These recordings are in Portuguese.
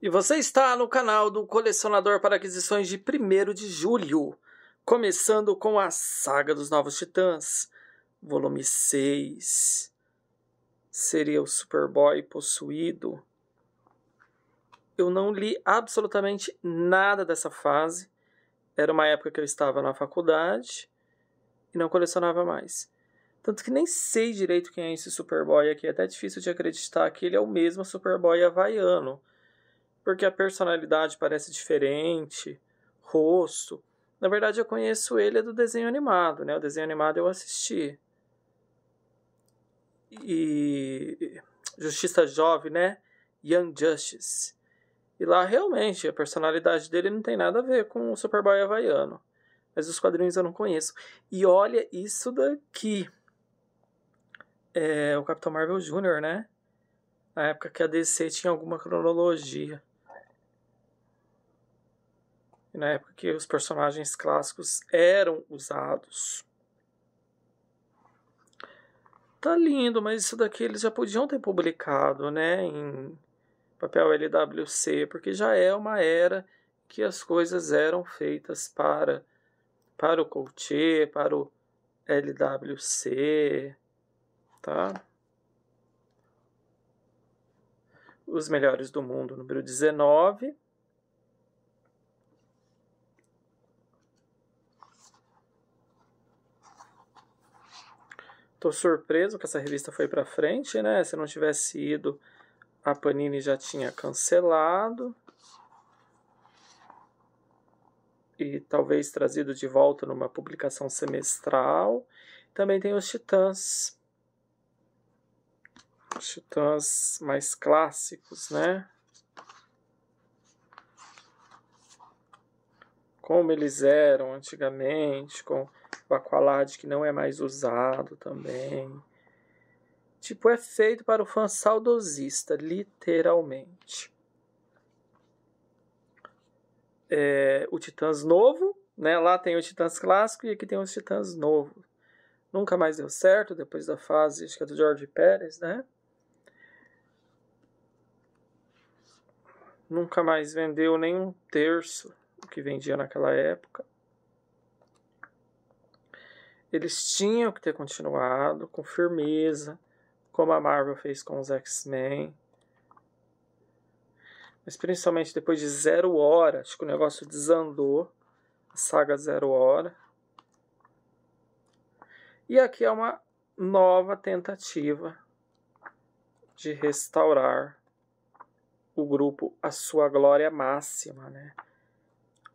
E você está no canal do Colecionador para Aquisições de 1 de julho, começando com a Saga dos Novos Titãs, volume 6. Seria o Superboy possuído. Eu não li absolutamente nada dessa fase. Era uma época que eu estava na faculdade e não colecionava mais. Tanto que nem sei direito quem é esse Superboy aqui. É até difícil de acreditar que ele é o mesmo Superboy havaiano porque a personalidade parece diferente, rosto. Na verdade, eu conheço ele é do desenho animado, né? O desenho animado eu assisti. E Justiça Jovem, né? Young Justice. E lá realmente a personalidade dele não tem nada a ver com o Superboy havaiano. Mas os quadrinhos eu não conheço. E olha isso daqui. É o Capitão Marvel Jr., né? Na época que a DC tinha alguma cronologia na época que os personagens clássicos eram usados. Tá lindo, mas isso daqui eles já podiam ter publicado, né, em papel LWC, porque já é uma era que as coisas eram feitas para para o Coutier, para o LWC, tá? Os melhores do mundo, número 19. Tô surpreso que essa revista foi para frente, né? Se não tivesse ido, a Panini já tinha cancelado. E talvez trazido de volta numa publicação semestral. Também tem os Titãs. Os Titãs mais clássicos, né? Como eles eram antigamente, com o tipo, Aqualad que não é mais usado também. Tipo, é feito para o fã saudosista, literalmente. É, o Titãs novo, né? Lá tem o Titãs clássico e aqui tem os Titãs novo. Nunca mais deu certo depois da fase, acho que é do Jorge Pérez, né? Nunca mais vendeu nem um terço do que vendia naquela época. Eles tinham que ter continuado com firmeza, como a Marvel fez com os X-Men. Mas principalmente depois de Zero Hora, acho que o negócio desandou. A saga Zero Hora. E aqui é uma nova tentativa de restaurar o grupo à sua glória máxima, né?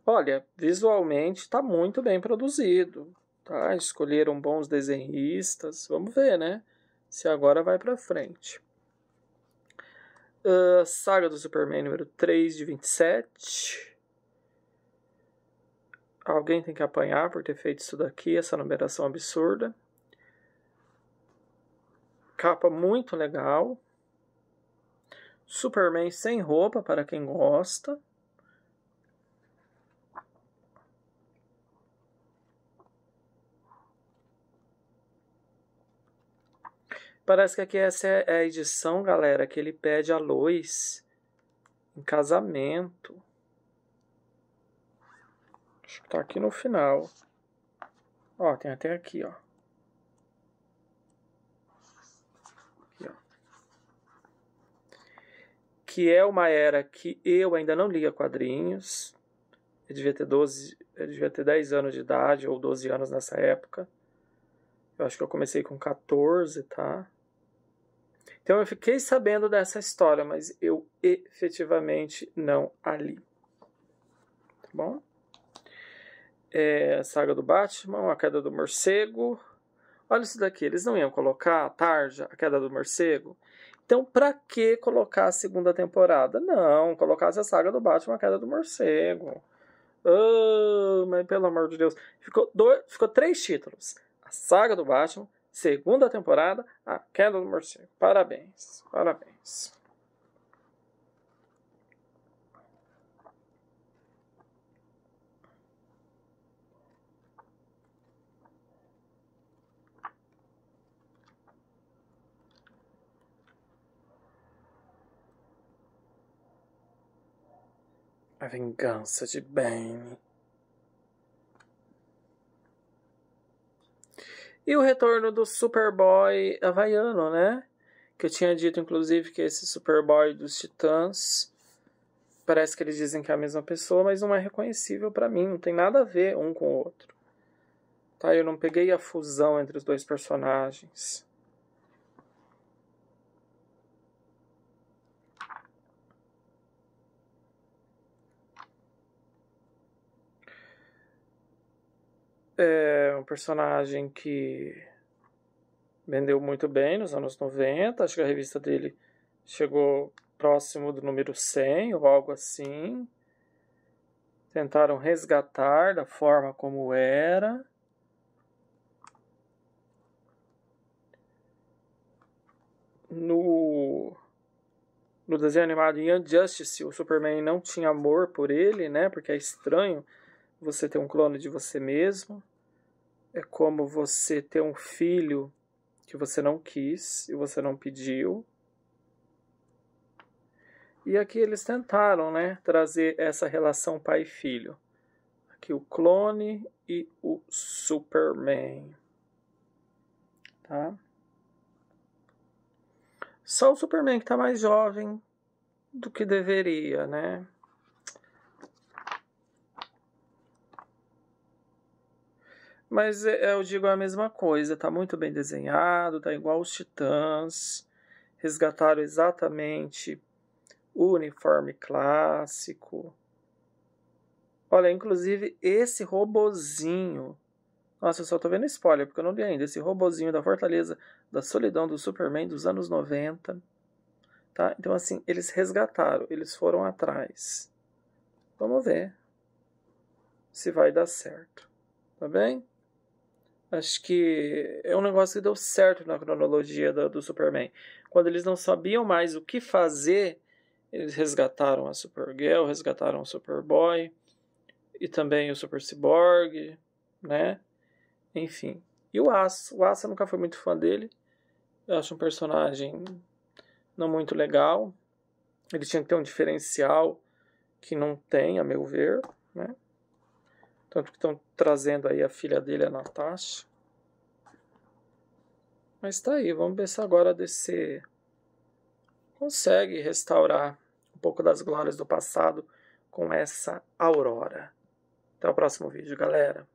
Olha, visualmente está muito bem produzido tá? Escolheram bons desenhistas. Vamos ver, né? Se agora vai para frente. Uh, saga do Superman número 3 de 27. Alguém tem que apanhar por ter feito isso daqui, essa numeração absurda. Capa muito legal. Superman sem roupa para quem gosta. Parece que aqui essa é, é a edição, galera, que ele pede a Lois em casamento. Acho que tá aqui no final. Ó, tem até aqui, ó. Aqui, ó. Que é uma era que eu ainda não lia quadrinhos. Eu devia ter 12, eu devia ter 10 anos de idade ou 12 anos nessa época. Eu acho que eu comecei com 14, tá? Então eu fiquei sabendo dessa história, mas eu efetivamente não a li. Tá bom? É, a saga do Batman, A Queda do Morcego. Olha isso daqui, eles não iam colocar a Tarja, A Queda do Morcego? Então, para que colocar a segunda temporada? Não, colocasse a saga do Batman, A Queda do Morcego. Oh, mas pelo amor de Deus. Ficou, dois, ficou três títulos: A Saga do Batman, segunda temporada, A Queda do Morcego. Parabéns, parabéns. A vingança de Bane. E o retorno do Superboy havaiano, né? Que eu tinha dito, inclusive, que esse Superboy dos Titãs. Parece que eles dizem que é a mesma pessoa, mas não é reconhecível para mim. Não tem nada a ver um com o outro. Tá? Eu não peguei a fusão entre os dois personagens. É um personagem que vendeu muito bem nos anos 90. Acho que a revista dele chegou próximo do número 100 ou algo assim. Tentaram resgatar da forma como era. No, no desenho animado Young Justice, o Superman não tinha amor por ele, né? Porque é estranho você ter um clone de você mesmo, é como você ter um filho que você não quis e você não pediu. E aqui eles tentaram, né, trazer essa relação pai-filho. Aqui o clone e o Superman. Tá? Só o Superman que está mais jovem do que deveria, né? Mas é, é, eu digo a mesma coisa, tá muito bem desenhado, tá igual os Titãs. Resgataram exatamente o uniforme clássico. Olha, inclusive esse robozinho. Nossa, eu só tô vendo spoiler, porque eu não li ainda. Esse robozinho da Fortaleza da Solidão do Superman dos anos 90. Tá? Então, assim, eles resgataram, eles foram atrás. Vamos ver se vai dar certo. Tá bem? Acho que é um negócio que deu certo na cronologia do, do Superman. Quando eles não sabiam mais o que fazer, eles resgataram a Supergirl, resgataram o Superboy e também o Super Cyborg, né? Enfim. E o Asa. O Asa nunca foi muito fã dele. Eu acho um personagem não muito legal. Ele tinha que ter um diferencial que não tem, a meu ver, né? Tanto que estão trazendo aí a filha dele, a Natasha. Mas tá aí, vamos ver se agora a DC consegue restaurar um pouco das glórias do passado com essa aurora. Até o próximo vídeo, galera.